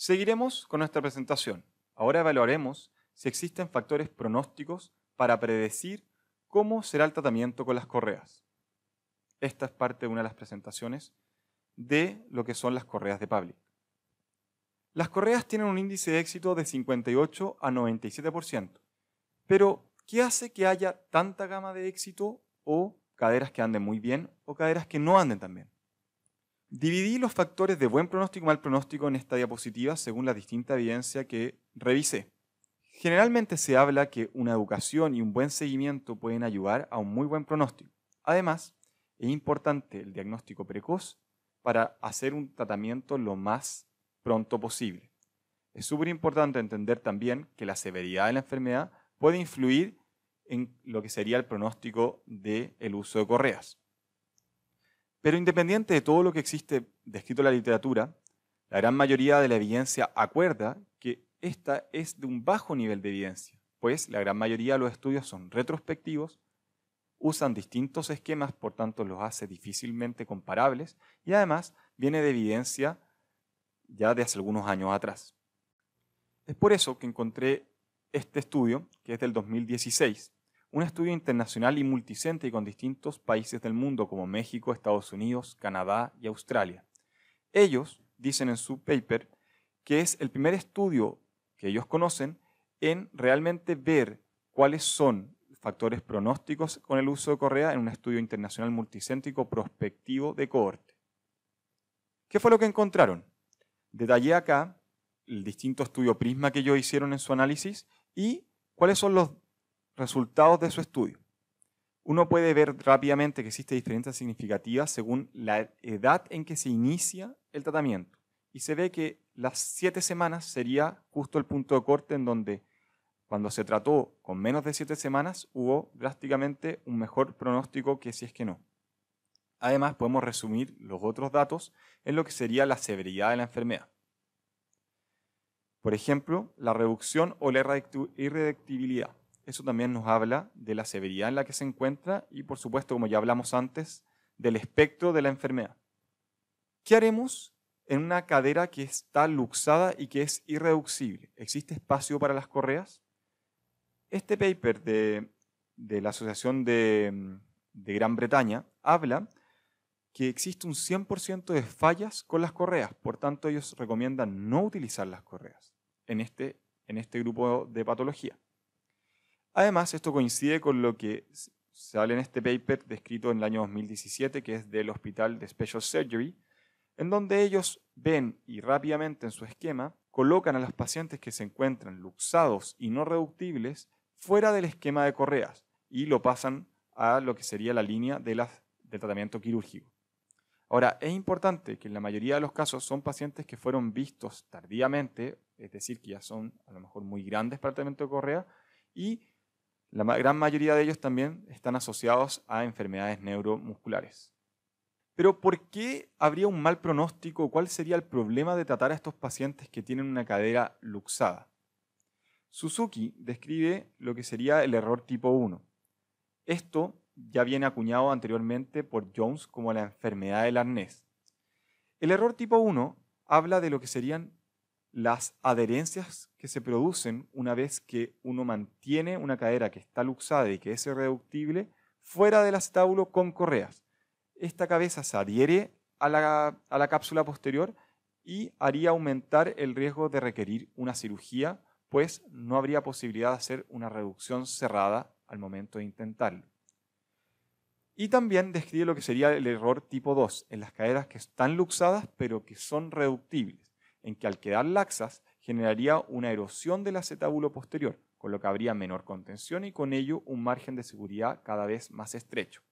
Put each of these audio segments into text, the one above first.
Seguiremos con nuestra presentación. Ahora evaluaremos si existen factores pronósticos para predecir cómo será el tratamiento con las correas. Esta es parte de una de las presentaciones de lo que son las correas de public. Las correas tienen un índice de éxito de 58 a 97%, pero ¿qué hace que haya tanta gama de éxito o caderas que anden muy bien o caderas que no anden tan bien? Dividí los factores de buen pronóstico y mal pronóstico en esta diapositiva según la distinta evidencia que revisé. Generalmente se habla que una educación y un buen seguimiento pueden ayudar a un muy buen pronóstico. Además, es importante el diagnóstico precoz para hacer un tratamiento lo más pronto posible. Es súper importante entender también que la severidad de la enfermedad puede influir en lo que sería el pronóstico del el uso de correas. Pero independiente de todo lo que existe descrito en la literatura, la gran mayoría de la evidencia acuerda que esta es de un bajo nivel de evidencia, pues la gran mayoría de los estudios son retrospectivos, usan distintos esquemas, por tanto los hace difícilmente comparables, y además viene de evidencia ya de hace algunos años atrás. Es por eso que encontré este estudio, que es del 2016, un estudio internacional y multicéntrico con distintos países del mundo como México, Estados Unidos, Canadá y Australia. Ellos dicen en su paper que es el primer estudio que ellos conocen en realmente ver cuáles son factores pronósticos con el uso de correa en un estudio internacional multicéntrico prospectivo de cohorte. ¿Qué fue lo que encontraron? Detallé acá el distinto estudio prisma que ellos hicieron en su análisis y cuáles son los resultados de su estudio. Uno puede ver rápidamente que existe diferencia significativas según la edad en que se inicia el tratamiento. Y se ve que las siete semanas sería justo el punto de corte en donde cuando se trató con menos de siete semanas hubo drásticamente un mejor pronóstico que si es que no. Además, podemos resumir los otros datos en lo que sería la severidad de la enfermedad. Por ejemplo, la reducción o la irreductibilidad eso también nos habla de la severidad en la que se encuentra y, por supuesto, como ya hablamos antes, del espectro de la enfermedad. ¿Qué haremos en una cadera que está luxada y que es irreducible? ¿Existe espacio para las correas? Este paper de, la Asociación mm, de, Gran Bretaña habla que existe un 100% de fallas con las correas, por tanto ellos recomiendan no utilizar las correas en este, en este grupo de patología. Además, esto coincide con lo que sale en este paper descrito en el año 2017, que es del Hospital de Special Surgery, en donde ellos ven y rápidamente en su esquema colocan a los pacientes que se encuentran luxados y no reductibles fuera del esquema de correas y lo pasan a lo que sería la línea de tratamiento quirúrgico. Ahora, es importante que en la mayoría de los casos son pacientes que fueron vistos tardíamente, es decir, que ya son a lo mejor muy grandes para el tratamiento de correa, y la gran mayoría de ellos también están asociados a enfermedades neuromusculares. Pero ¿por qué habría un mal pronóstico? ¿Cuál sería el problema de tratar a estos pacientes que tienen una cadera luxada? Suzuki describe lo que sería el error tipo 1. Esto ya viene acuñado anteriormente por Jones como la enfermedad del arnés. El error tipo 1 habla de lo que serían las adherencias que se producen una vez que uno mantiene una cadera que está luxada y que es irreductible fuera del acetábulo con correas. Esta cabeza se adhiere a la, a la cápsula posterior y haría aumentar el riesgo de requerir una cirugía, pues no habría posibilidad de hacer una reducción cerrada al momento de intentarlo. Y también describe lo que sería el error tipo 2, en las caderas que están luxadas pero que son reductibles en que al quedar laxas generaría una erosión del acetábulo posterior, con lo que habría menor contención y con ello un margen de seguridad cada vez más estrecho,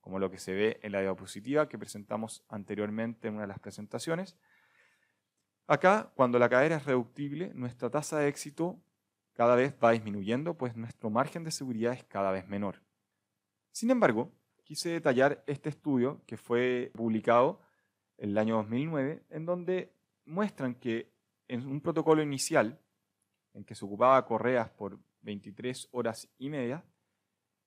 como lo que se ve en la diapositiva que presentamos anteriormente en una de las presentaciones. Acá, cuando la cadera es reductible, nuestra tasa de éxito cada vez va disminuyendo, pues nuestro margen de seguridad es cada vez menor. Sin embargo, quise detallar este estudio que fue publicado en el año 2009, en donde muestran que en un protocolo inicial, en que se ocupaba correas por 23 horas y media,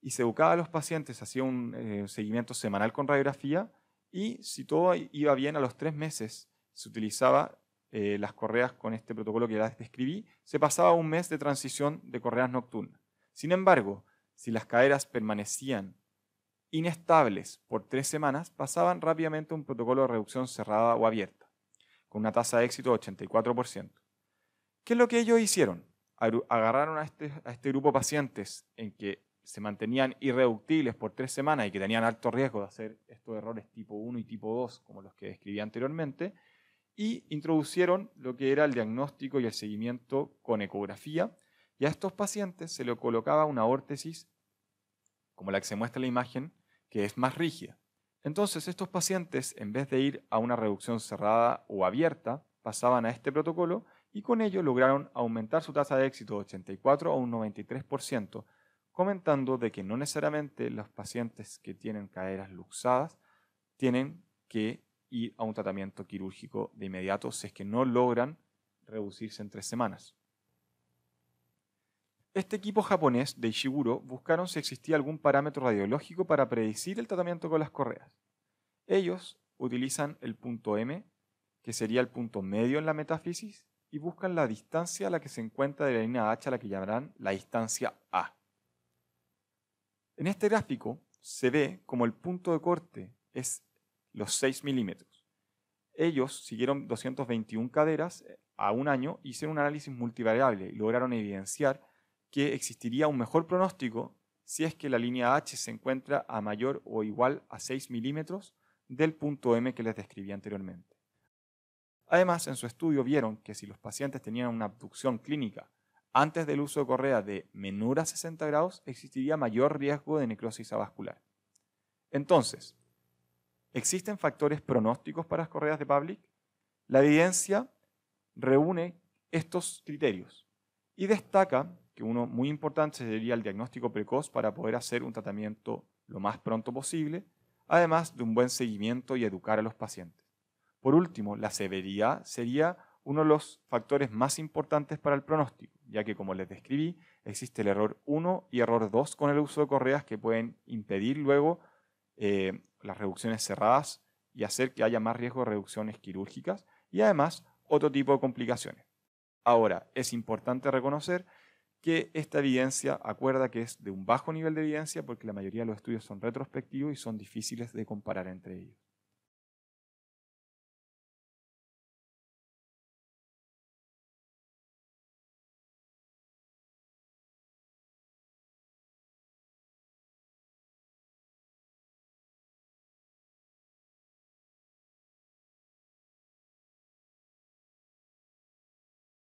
y se educaba a los pacientes, hacía un eh, seguimiento semanal con radiografía, y si todo iba bien a los tres meses, se utilizaba eh, las correas con este protocolo que ya describí, se pasaba un mes de transición de correas nocturnas. Sin embargo, si las caderas permanecían inestables por tres semanas, pasaban rápidamente a un protocolo de reducción cerrada o abierta con una tasa de éxito de 84%. ¿Qué es lo que ellos hicieron? Agarraron este, a este, grupo de pacientes en que se mantenían irreductibles por tres semanas y que tenían alto riesgo de hacer estos errores tipo 1 y tipo 2, como los que describí anteriormente, y introducieron lo que era el diagnóstico y el seguimiento con ecografía, y a estos pacientes se le colocaba una órtesis, como la que se muestra en la imagen, que es más rígida. Entonces, estos pacientes, en vez de ir a una reducción cerrada o abierta, pasaban a este protocolo y con ello lograron aumentar su tasa de éxito de 84 a un 93%, comentando de que no necesariamente los pacientes que tienen caderas luxadas tienen que ir a un tratamiento quirúrgico de inmediato si es que no logran reducirse en tres semanas. Este equipo japonés de Ishiguro buscaron si existía algún parámetro radiológico para predecir el tratamiento con las correas. Ellos utilizan el punto M, que sería el punto medio en la metáfisis, y buscan la distancia a la que se encuentra de la línea H a la que llamarán la distancia A. En este gráfico se ve como el punto de corte es los 6 milímetros. Ellos siguieron 221 caderas a un año, hicieron un análisis multivariable y lograron evidenciar que existiría un mejor pronóstico si es que la línea H se encuentra a mayor o igual a 6 milímetros del punto M que les describí anteriormente. Además, en su estudio vieron que si los pacientes tenían una abducción clínica antes del uso de correa de menor a 60 grados, existiría mayor riesgo de necrosis avascular. Entonces, ¿existen factores pronósticos para las correas de Pavlik? La evidencia reúne estos criterios. Y destaca que uno muy importante sería el diagnóstico precoz para poder hacer un tratamiento lo más pronto posible, además de un buen seguimiento y educar a los pacientes. Por último, la severidad sería uno de los factores más importantes para el pronóstico, ya que como les describí, existe el error 1 y error 2 con el uso de correas que pueden impedir luego eh, las reducciones cerradas y hacer que haya más riesgo de reducciones quirúrgicas y además otro tipo de complicaciones. Ahora, es importante reconocer que esta evidencia, acuerda que es de un bajo nivel de evidencia porque la mayoría de los estudios son retrospectivos y son difíciles de comparar entre ellos.